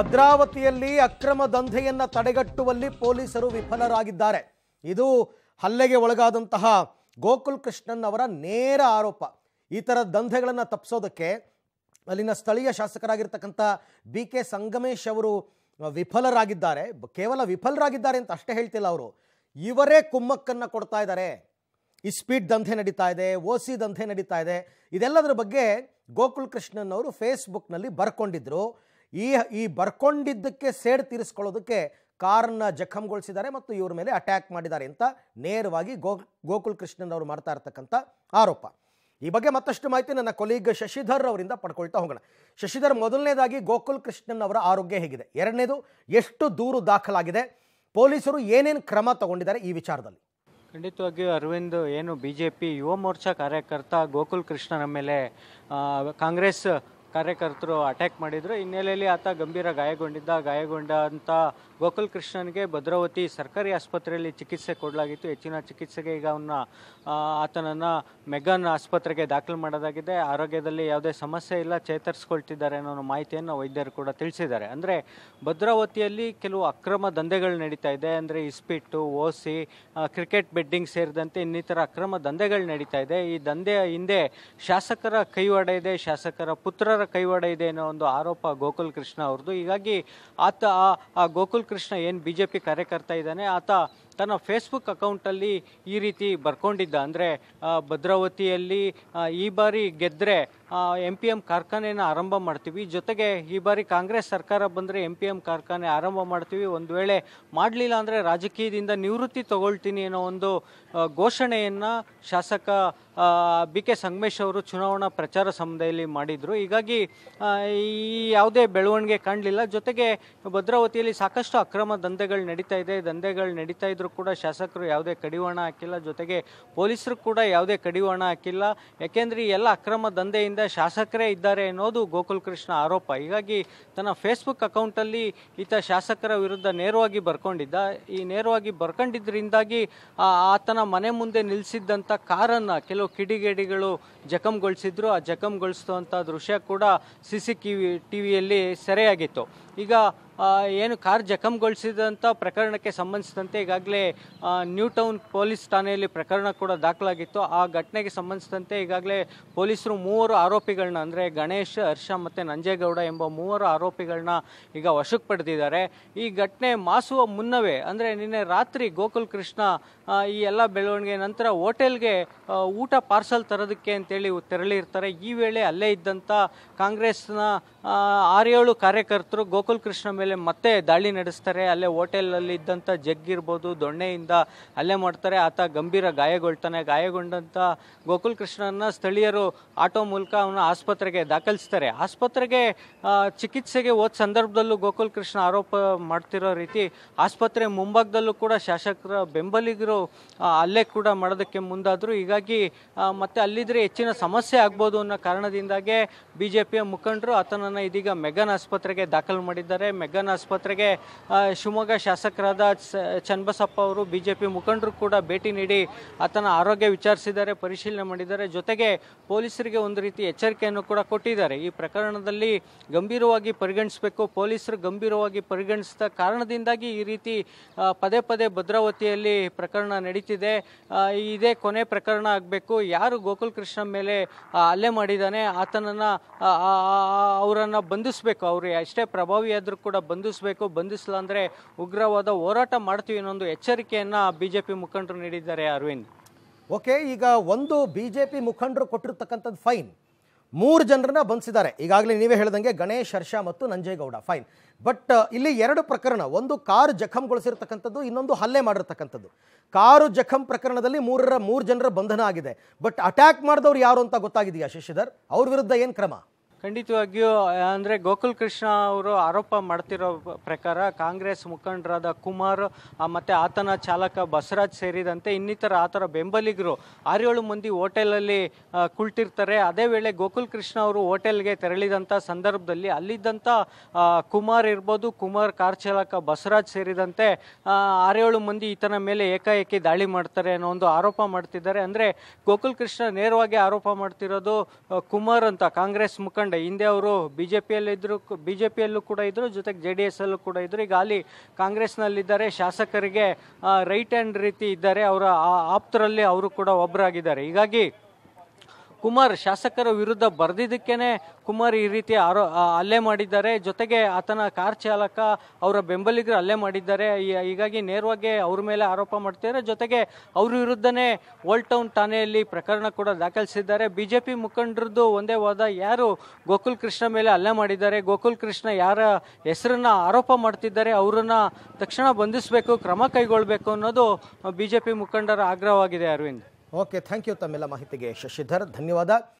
ಭದ್ರಾವತಿಯಲ್ಲಿ ಅಕ್ರಮ ದಂಧೆಯನ್ನು ತಡೆಗಟ್ಟುವಲ್ಲಿ ಪೊಲೀಸರು ವಿಫಲರಾಗಿದ್ದಾರೆ ಇದು ಹಲ್ಲೆಗೆ ಒಳಗಾದಂತಹ ಗೋಕುಲ್ ಕೃಷ್ಣನ್ ಅವರ ನೇರ ಆರೋಪ ಈ ಥರ ದಂಧೆಗಳನ್ನು ತಪ್ಪಿಸೋದಕ್ಕೆ ಅಲ್ಲಿನ ಸ್ಥಳೀಯ ಶಾಸಕರಾಗಿರ್ತಕ್ಕಂಥ ಬಿ ಕೆ ಸಂಗಮೇಶ್ ಅವರು ವಿಫಲರಾಗಿದ್ದಾರೆ ಕೇವಲ ವಿಫಲರಾಗಿದ್ದಾರೆ ಅಂತ ಅಷ್ಟೇ ಹೇಳ್ತಿಲ್ಲ ಅವರು ಇವರೇ ಕುಮ್ಮಕ್ಕನ್ನು ಕೊಡ್ತಾ ಇದ್ದಾರೆ ಇಸ್ಪೀಟ್ ದಂಧೆ ನಡೀತಾ ಇದೆ ಓ ಸಿ ದಂಧೆ ನಡೀತಾ ಇದೆ ಇದೆಲ್ಲದರ ಬಗ್ಗೆ ಗೋಕುಲ್ ಕೃಷ್ಣನ್ ಅವರು ಫೇಸ್ಬುಕ್ನಲ್ಲಿ ಬರ್ಕೊಂಡಿದ್ರು ಈ ಈ ಬರ್ಕೊಂಡಿದ್ದಕ್ಕೆ ಸೇಡ್ ತೀರಿಸ್ಕೊಳ್ಳೋದಕ್ಕೆ ಕಾರನ್ನ ಜಖಂಗೊಳಿಸಿದ್ದಾರೆ ಮತ್ತು ಇವ್ರ ಮೇಲೆ ಅಟ್ಯಾಕ್ ಮಾಡಿದ್ದಾರೆ ಅಂತ ನೇರವಾಗಿ ಗೋ ಗೋಕುಲ್ ಕೃಷ್ಣನ್ ಅವರು ಮಾಡ್ತಾ ಇರ್ತಕ್ಕಂಥ ಆರೋಪ ಈ ಬಗ್ಗೆ ಮತ್ತಷ್ಟು ಮಾಹಿತಿ ನನ್ನ ಕೊಲೀಗ್ ಶಶಿಧರ್ ಅವರಿಂದ ಪಡ್ಕೊಳ್ತಾ ಹೋಗೋಣ ಶಶಿಧರ್ ಮೊದಲನೇದಾಗಿ ಗೋಕುಲ್ ಕೃಷ್ಣನ್ ಅವರ ಆರೋಗ್ಯ ಹೇಗಿದೆ ಎರಡನೇದು ಎಷ್ಟು ದೂರು ದಾಖಲಾಗಿದೆ ಪೊಲೀಸರು ಏನೇನು ಕ್ರಮ ತಗೊಂಡಿದ್ದಾರೆ ಈ ವಿಚಾರದಲ್ಲಿ ಖಂಡಿತವಾಗಿಯೂ ಅರವಿಂದ್ ಏನು ಬಿ ಜೆ ಪಿ ಯುವ ಮೋರ್ಚಾ ಕಾರ್ಯಕರ್ತ ಗೋಕುಲ್ ಕೃಷ್ಣನ ಮೇಲೆ ಕಾಂಗ್ರೆಸ್ ಕಾರ್ಯಕರ್ತರು ಅಟ್ಯಾಕ್ ಮಾಡಿದರು ಹಿನ್ನೆಲೆಯಲ್ಲಿ ಆತ ಗಂಭೀರ ಗಾಯಗೊಂಡಿದ್ದ ಗಾಯಗೊಂಡಂಥ ಗೋಕುಲ್ ಕೃಷ್ಣನ್ಗೆ ಭದ್ರಾವತಿ ಸರ್ಕಾರಿ ಆಸ್ಪತ್ರೆಯಲ್ಲಿ ಚಿಕಿತ್ಸೆ ಕೊಡಲಾಗಿತ್ತು ಹೆಚ್ಚಿನ ಚಿಕಿತ್ಸೆಗೆ ಈಗ ಅವನ್ನ ಆತನನ್ನು ಮೆಗನ್ ಆಸ್ಪತ್ರೆಗೆ ದಾಖಲು ಮಾಡೋದಾಗಿದೆ ಆರೋಗ್ಯದಲ್ಲಿ ಯಾವುದೇ ಸಮಸ್ಯೆ ಇಲ್ಲ ಚೇತರಿಸ್ಕೊಳ್ತಿದ್ದಾರೆ ಅನ್ನೋ ಮಾಹಿತಿಯನ್ನು ವೈದ್ಯರು ಕೂಡ ತಿಳಿಸಿದ್ದಾರೆ ಅಂದರೆ ಭದ್ರಾವತಿಯಲ್ಲಿ ಕೆಲವು ಅಕ್ರಮ ದಂಧೆಗಳು ನಡೀತಾ ಇದೆ ಅಂದರೆ ಇಸ್ಪಿಟ್ಟು ಓಸಿ ಕ್ರಿಕೆಟ್ ಬೆಡ್ಡಿಂಗ್ ಸೇರಿದಂತೆ ಇನ್ನಿತರ ಅಕ್ರಮ ದಂಧೆಗಳು ನಡೀತಾ ಇದೆ ಈ ದಂಧೆಯ ಹಿಂದೆ ಶಾಸಕರ ಕೈವಾಡ ಇದೆ ಶಾಸಕರ ಪುತ್ರ ಕೈವಾಡ ಇದೆ ಅನ್ನೋ ಒಂದು ಆರೋಪ ಗೋಕುಲ್ ಕೃಷ್ಣ ಅವ್ರದ್ದು ಹೀಗಾಗಿ ಆತ ಆ ಗೋಕುಲ್ ಕೃಷ್ಣ ಏನು ಬಿ ಜೆ ಪಿ ಕಾರ್ಯಕರ್ತ ಇದ್ದಾನೆ ಆತ ತನ್ನ ಫೇಸ್ಬುಕ್ ಅಕೌಂಟಲ್ಲಿ ಈ ರೀತಿ ಬರ್ಕೊಂಡಿದ್ದ ಅಂದರೆ ಭದ್ರಾವತಿಯಲ್ಲಿ ಈ ಬಾರಿ ಗೆದ್ದರೆ ಎಂ ಪಿ ಎಂ ಕಾರ್ಖಾನೆಯನ್ನು ಆರಂಭ ಮಾಡ್ತೀವಿ ಜೊತೆಗೆ ಈ ಬಾರಿ ಕಾಂಗ್ರೆಸ್ ಸರ್ಕಾರ ಬಂದರೆ ಎಂ ಪಿ ಎಂ ಕಾರ್ಖಾನೆ ಆರಂಭ ಮಾಡ್ತೀವಿ ಒಂದು ವೇಳೆ ಮಾಡಲಿಲ್ಲ ಅಂದರೆ ರಾಜಕೀಯದಿಂದ ನಿವೃತ್ತಿ ತಗೊಳ್ತೀನಿ ಅನ್ನೋ ಒಂದು ಘೋಷಣೆಯನ್ನು ಶಾಸಕ ಬಿ ಕೆ ಸಂಗಮೇಶ್ ಅವರು ಚುನಾವಣಾ ಪ್ರಚಾರ ಸಮುದಾಯದಲ್ಲಿ ಮಾಡಿದರು ಹೀಗಾಗಿ ಈ ಯಾವುದೇ ಬೆಳವಣಿಗೆ ಕಾಣಲಿಲ್ಲ ಜೊತೆಗೆ ಭದ್ರಾವತಿಯಲ್ಲಿ ಸಾಕಷ್ಟು ಅಕ್ರಮ ದಂಧೆಗಳು ನಡೀತಾ ಇದೆ ದಂಧೆಗಳು ನಡೀತಾ ಇದ್ರು ಕೂಡ ಶಾಸಕರು ಯಾವುದೇ ಕಡಿವಾಣ ಹಾಕಿಲ್ಲ ಜೊತೆಗೆ ಪೊಲೀಸರು ಕೂಡ ಯಾವುದೇ ಕಡಿವಾಣ ಹಾಕಿಲ್ಲ ಯಾಕೆಂದರೆ ಎಲ್ಲ ಅಕ್ರಮ ದಂಧೆಯಿಂದ ಶಾಸಕರೇ ಇದ್ದಾರೆ ಅನ್ನೋದು ಗೋಕುಲ್ ಕೃಷ್ಣ ಆರೋಪ ಹೀಗಾಗಿ ತನ್ನ ಫೇಸ್ಬುಕ್ ಅಕೌಂಟಲ್ಲಿ ಈತ ಶಾಸಕರ ವಿರುದ್ಧ ನೇರವಾಗಿ ಬರ್ಕೊಂಡಿದ್ದ ಈ ನೇರವಾಗಿ ಬರ್ಕೊಂಡಿದ್ದರಿಂದಾಗಿ ಆತನ ಮನೆ ಮುಂದೆ ನಿಲ್ಲಿಸಿದ್ದಂಥ ಕಾರನ್ನು ಕೆಲವು ಕಿಡಿಗೇಡಿಗಳು ಜಖಂಗೊಳಿಸಿದ್ರು ಆ ಜಖಂಗೊಳಿಸುವಂಥ ದೃಶ್ಯ ಕೂಡ ಸಿ ಸಿ ಟಿವಿ ಟಿವಿಯಲ್ಲಿ ಸೆರೆಯಾಗಿತ್ತು ಈಗ ಏನು ಕಾರ್ ಜಖಂಗೊಳಿಸಿದಂಥ ಪ್ರಕರಣಕ್ಕೆ ಸಂಬಂಧಿಸಿದಂತೆ ಈಗಾಗಲೇ ನ್ಯೂ ಟೌನ್ ಪೊಲೀಸ್ ಠಾಣೆಯಲ್ಲಿ ಪ್ರಕರಣ ಕೂಡ ದಾಖಲಾಗಿತ್ತು ಆ ಘಟನೆಗೆ ಸಂಬಂಧಿಸಿದಂತೆ ಈಗಾಗಲೇ ಪೊಲೀಸರು ಮೂವರು ಆರೋಪಿಗಳನ್ನ ಅಂದರೆ ಗಣೇಶ್ ಹರ್ಷ ಮತ್ತು ನಂಜೇಗೌಡ ಎಂಬ ಮೂವರು ಆರೋಪಿಗಳನ್ನ ಈಗ ವಶಕ್ಕೆ ಪಡೆದಿದ್ದಾರೆ ಈ ಘಟನೆ ಮಾಸುವ ಮುನ್ನವೇ ಅಂದರೆ ನಿನ್ನೆ ರಾತ್ರಿ ಗೋಕುಲ್ ಕೃಷ್ಣ ಈ ಎಲ್ಲ ಬೆಳವಣಿಗೆ ನಂತರ ಹೋಟೆಲ್ಗೆ ಊಟ ಪಾರ್ಸಲ್ ತರೋದಕ್ಕೆ ಅಂತೇಳಿ ತೆರಳಿರ್ತಾರೆ ಈ ವೇಳೆ ಅಲ್ಲೇ ಇದ್ದಂಥ ಕಾಂಗ್ರೆಸ್ನ ಆರೇಳು ಕಾರ್ಯಕರ್ತರು ಗೋಕುಲ್ ಕೃಷ್ಣ ಮೇಲೆ ಮೇಲೆ ಮತ್ತೆ ದಾಳಿ ನಡೆಸ್ತಾರೆ ಅಲ್ಲೇ ಹೋಟೆಲಲ್ಲಿ ಇದ್ದಂಥ ಜಗ್ ದೊಣ್ಣೆಯಿಂದ ಅಲ್ಲೇ ಮಾಡ್ತಾರೆ ಆತ ಗಂಭೀರ ಗಾಯಗೊಳ್ತಾನೆ ಗಾಯಗೊಂಡಂಥ ಗೋಕುಲ್ ಕೃಷ್ಣನ ಸ್ಥಳೀಯರು ಆಟೋ ಮೂಲಕ ಅವನ ಆಸ್ಪತ್ರೆಗೆ ದಾಖಲಿಸ್ತಾರೆ ಆಸ್ಪತ್ರೆಗೆ ಚಿಕಿತ್ಸೆಗೆ ಹೋದ ಸಂದರ್ಭದಲ್ಲೂ ಗೋಕುಲ್ ಕೃಷ್ಣ ಆರೋಪ ಮಾಡ್ತಿರೋ ರೀತಿ ಆಸ್ಪತ್ರೆ ಮುಂಭಾಗದಲ್ಲೂ ಕೂಡ ಶಾಸಕರ ಬೆಂಬಲಿಗರು ಅಲ್ಲೇ ಕೂಡ ಮಾಡೋದಕ್ಕೆ ಮುಂದಾದರು ಹೀಗಾಗಿ ಮತ್ತೆ ಅಲ್ಲಿದ್ರೆ ಹೆಚ್ಚಿನ ಸಮಸ್ಯೆ ಆಗ್ಬೋದು ಅನ್ನೋ ಕಾರಣದಿಂದಾಗೆ ಬಿ ಮುಖಂಡರು ಆತನನ್ನು ಇದೀಗ ಮೆಗನ್ ಆಸ್ಪತ್ರೆಗೆ ದಾಖಲು ಮಾಡಿದ್ದಾರೆ ಮೆಗನ್ ಆಸ್ಪತ್ರೆಗೆ ಶಿವಮೊಗ್ಗ ಶಾಸಕರಾದ ಚನ್ನಬಸಪ್ಪ ಅವರು ಬಿ ಜೆ ಮುಖಂಡರು ಕೂಡ ಭೇಟಿ ನೀಡಿ ಆತನ ಆರೋಗ್ಯ ವಿಚಾರಿಸಿದ್ದಾರೆ ಪರಿಶೀಲನೆ ಮಾಡಿದ್ದಾರೆ ಜೊತೆಗೆ ಪೊಲೀಸರಿಗೆ ಒಂದು ರೀತಿ ಎಚ್ಚರಿಕೆಯನ್ನು ಕೂಡ ಕೊಟ್ಟಿದ್ದಾರೆ ಈ ಪ್ರಕರಣದಲ್ಲಿ ಗಂಭೀರವಾಗಿ ಪರಿಗಣಿಸಬೇಕು ಪೊಲೀಸರು ಗಂಭೀರವಾಗಿ ಪರಿಗಣಿಸಿದ ಕಾರಣದಿಂದಾಗಿ ಈ ರೀತಿ ಪದೇ ಪದೇ ಭದ್ರಾವತಿಯಲ್ಲಿ ಪ್ರಕರಣ ನಡೀತಿದೆ ಇದೇ ಕೊನೆ ಪ್ರಕರಣ ಆಗಬೇಕು ಯಾರು ಗೋಕುಲ್ ಕೃಷ್ಣ ಮೇಲೆ ಹಲ್ಲೆ ಮಾಡಿದ್ದಾನೆ ಆತನನ್ನು ಅವರನ್ನು ಬಂಧಿಸಬೇಕು ಅವರು ಎಷ್ಟೇ ಪ್ರಭಾವಿಯಾದರೂ ಕೂಡ ಬಂಧಿಸಬೇಕು ಬಂಧಿಸಲ್ಲ ಅಂದರೆ ಉಗ್ರವಾದ ಹೋರಾಟ ಮಾಡ್ತೀವಿ ಅನ್ನೋದು ಎಚ್ಚರಿಕೆಯನ್ನು ಬಿ ಜೆ ಪಿ ಮುಖಂಡರು ನೀಡಿದ್ದಾರೆ ಅರವಿಂದ್ ಓಕೆ ಈಗ ಒಂದು ಬಿ ಜೆ ಪಿ ಮುಖಂಡರು ಕೊಟ್ಟಿರ್ತಕ್ಕಂಥದ್ದು ಫೈನ್ ಮೂರು ಜನರನ್ನ ಬಂಧಿಸಿದ್ದಾರೆ ಈಗಾಗಲೇ ನೀವೇ ಹೇಳ್ದಂಗೆ ಗಣೇಶ್ ಹರ್ಷ ಮತ್ತು ನಂಜೇಗೌಡ ಫೈನ್ ಬಟ್ ಇಲ್ಲಿ ಎರಡು ಪ್ರಕರಣ ಒಂದು ಕಾರು ಜಖಂಗೊಳಿಸಿರ್ತಕ್ಕಂಥದ್ದು ಇನ್ನೊಂದು ಹಲ್ಲೆ ಮಾಡಿರ್ತಕ್ಕಂಥದ್ದು ಕಾರು ಜಖಂ ಪ್ರಕರಣದಲ್ಲಿ ಮೂರರ ಮೂರು ಜನರ ಬಂಧನ ಆಗಿದೆ ಬಟ್ ಅಟ್ಯಾಕ್ ಮಾಡಿದವ್ರು ಯಾರು ಅಂತ ಗೊತ್ತಾಗಿದೆಯಾ ಶಶಿಧರ್ ಅವ್ರ ವಿರುದ್ಧ ಏನು ಕ್ರಮ ಖಂಡಿತವಾಗಿಯೂ ಅಂದರೆ ಗೋಕುಲ್ ಕೃಷ್ಣ ಅವರು ಆರೋಪ ಮಾಡ್ತಿರೋ ಪ್ರಕಾರ ಕಾಂಗ್ರೆಸ್ ಮುಖಂಡರಾದ ಕುಮಾರ್ ಮತ್ತು ಆತನ ಚಾಲಕ ಬಸರಾಜ್ ಸೇರಿದಂತೆ ಇನ್ನಿತರ ಆತರ ಬೆಂಬಲಿಗರು ಆರೇಳು ಮಂದಿ ಹೋಟೆಲಲ್ಲಿ ಕುಳ್ತಿರ್ತಾರೆ ಅದೇ ವೇಳೆ ಗೋಕುಲ್ ಕೃಷ್ಣ ಅವರು ಹೋಟೆಲ್ಗೆ ತೆರಳಿದಂಥ ಸಂದರ್ಭದಲ್ಲಿ ಅಲ್ಲಿದ್ದಂಥ ಕುಮಾರ್ ಇರ್ಬೋದು ಕುಮಾರ್ ಕಾರ್ ಚಾಲಕ ಬಸರಾಜ್ ಸೇರಿದಂತೆ ಆರೇಳು ಮಂದಿ ಈತನ ಮೇಲೆ ಏಕಾಏಕಿ ದಾಳಿ ಮಾಡ್ತಾರೆ ಅನ್ನೋ ಒಂದು ಆರೋಪ ಮಾಡ್ತಿದ್ದಾರೆ ಅಂದರೆ ಗೋಕುಲ್ ಕೃಷ್ಣ ನೇರವಾಗಿ ಆರೋಪ ಮಾಡ್ತಿರೋದು ಕುಮಾರ್ ಅಂತ ಕಾಂಗ್ರೆಸ್ ಮುಖಂಡ ಮುಖಂಡ ಹಿಂದೆ ಅವರು ಬಿ ಜೆ ಪಿಯಲ್ಲಿದ್ದರು ಬಿ ಜೆ ಪಿಯಲ್ಲೂ ಕೂಡ ಇದ್ದರು ಜೊತೆಗೆ ಜೆ ಡಿ ಅಲ್ಲೂ ಕೂಡ ಇದ್ದರು ಈಗ ಅಲ್ಲಿ ಕಾಂಗ್ರೆಸ್ನಲ್ಲಿದ್ದಾರೆ ಶಾಸಕರಿಗೆ ರೈಟ್ ಹ್ಯಾಂಡ್ ರೀತಿ ಇದ್ದಾರೆ ಅವರ ಆಪ್ತರಲ್ಲಿ ಅವರು ಕೂಡ ಒಬ್ಬರಾಗಿದ್ದಾರೆ ಹೀಗಾಗಿ ಕುಮಾರ್ ಶಾಸಕರ ವಿರುದ್ಧ ಬರೆದಿದ್ದಕ್ಕೇನೆ ಕುಮಾರ್ ಈ ರೀತಿ ಆರೋ ಹಲ್ಲೆ ಮಾಡಿದ್ದಾರೆ ಜೊತೆಗೆ ಆತನ ಕಾರ್ ಚಾಲಕ ಅವರ ಬೆಂಬಲಿಗರು ಹಲ್ಲೆ ಮಾಡಿದ್ದಾರೆ ಹೀಗಾಗಿ ನೇರವಾಗಿ ಅವ್ರ ಮೇಲೆ ಆರೋಪ ಮಾಡ್ತಿದ್ದಾರೆ ಜೊತೆಗೆ ಅವ್ರ ವಿರುದ್ಧನೇ ಓಲ್ಡ್ ಟೌನ್ ಠಾಣೆಯಲ್ಲಿ ಪ್ರಕರಣ ಕೂಡ ದಾಖಲಿಸಿದ್ದಾರೆ ಬಿಜೆಪಿ ಮುಖಂಡರದ್ದು ಒಂದೇ ವಾದ ಯಾರು ಗೋಕುಲ್ ಕೃಷ್ಣ ಮೇಲೆ ಹಲ್ಲೆ ಮಾಡಿದ್ದಾರೆ ಗೋಕುಲ್ ಕೃಷ್ಣ ಯಾರ ಹೆಸರನ್ನ ಆರೋಪ ಮಾಡ್ತಿದ್ದಾರೆ ಅವರನ್ನ ತಕ್ಷಣ ಬಂಧಿಸಬೇಕು ಕ್ರಮ ಕೈಗೊಳ್ಳಬೇಕು ಅನ್ನೋದು ಬಿಜೆಪಿ ಮುಖಂಡರ ಆಗ್ರಹವಾಗಿದೆ ಅರವಿಂದ್ ಓಕೆ ಥ್ಯಾಂಕ್ ಯು ತಮ್ಮೆಲ್ಲ ಮಾಹಿತಿಗೆ ಶಶಿಧರ್ ಧನ್ಯವಾದ